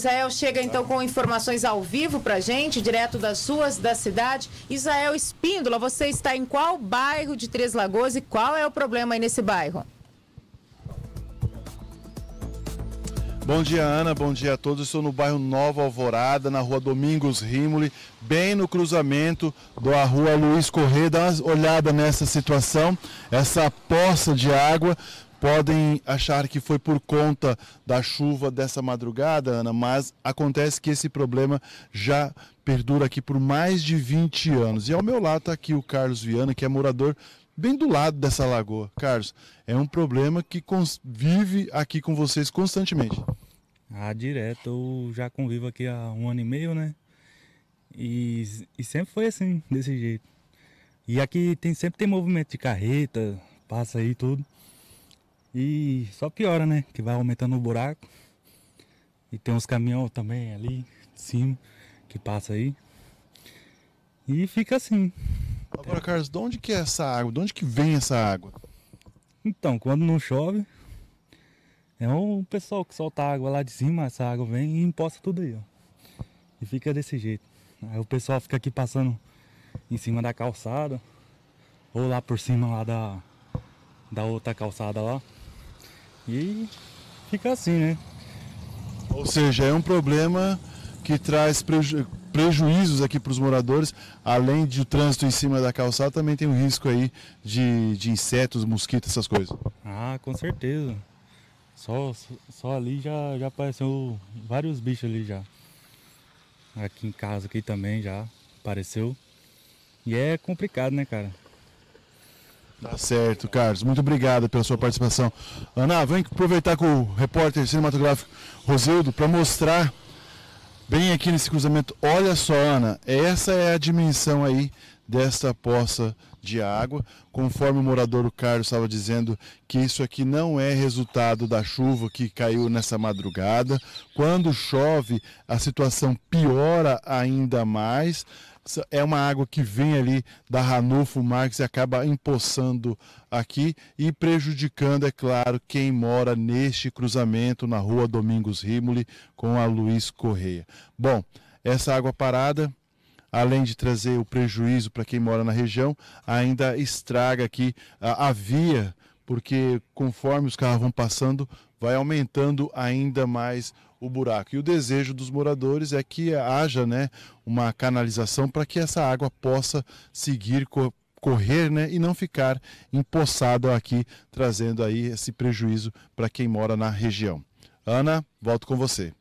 Israel chega então com informações ao vivo para gente, direto das ruas da cidade. Israel Espíndola, você está em qual bairro de Três Lagoas e qual é o problema aí nesse bairro? Bom dia, Ana. Bom dia a todos. Estou no bairro Nova Alvorada, na rua Domingos Rimoli, bem no cruzamento da rua Luiz Corrêa. Dá uma olhada nessa situação, essa poça de água podem achar que foi por conta da chuva dessa madrugada, Ana, mas acontece que esse problema já perdura aqui por mais de 20 anos. E ao meu lado está aqui o Carlos Viana, que é morador bem do lado dessa lagoa. Carlos, é um problema que vive aqui com vocês constantemente. Ah, direto. Eu já convivo aqui há um ano e meio, né? E, e sempre foi assim, desse jeito. E aqui tem sempre tem movimento de carreta, passa aí tudo. E só piora, né? Que vai aumentando o buraco. E tem uns caminhões também ali de cima que passa aí. E fica assim. Agora, Carlos, de onde que é essa água? De onde que vem essa água? Então, quando não chove, é um pessoal que solta água lá de cima, essa água vem e imposta tudo aí, ó. E fica desse jeito. Aí o pessoal fica aqui passando em cima da calçada, ou lá por cima lá da, da outra calçada lá. E fica assim, né? Ou seja, é um problema que traz preju prejuízos aqui para os moradores, além de o trânsito em cima da calçada, também tem o um risco aí de, de insetos, mosquitos, essas coisas. Ah, com certeza. Só, só ali já, já apareceu vários bichos ali já. Aqui em casa aqui também já apareceu. E é complicado, né, cara? Tá certo, Carlos. Muito obrigado pela sua participação. Ana, vem aproveitar com o repórter cinematográfico Rosildo para mostrar bem aqui nesse cruzamento. Olha só, Ana, essa é a dimensão aí desta poça de água, conforme o morador o Carlos estava dizendo que isso aqui não é resultado da chuva que caiu nessa madrugada. Quando chove, a situação piora ainda mais é uma água que vem ali da Ranulfo Marques e acaba empoçando aqui e prejudicando, é claro, quem mora neste cruzamento na rua Domingos Rimoli com a Luiz Correia. Bom, essa água parada além de trazer o prejuízo para quem mora na região, ainda estraga aqui a, a via porque conforme os carros vão passando, vai aumentando ainda mais o buraco. E o desejo dos moradores é que haja né, uma canalização para que essa água possa seguir co correr né, e não ficar empoçada aqui, trazendo aí esse prejuízo para quem mora na região. Ana, volto com você.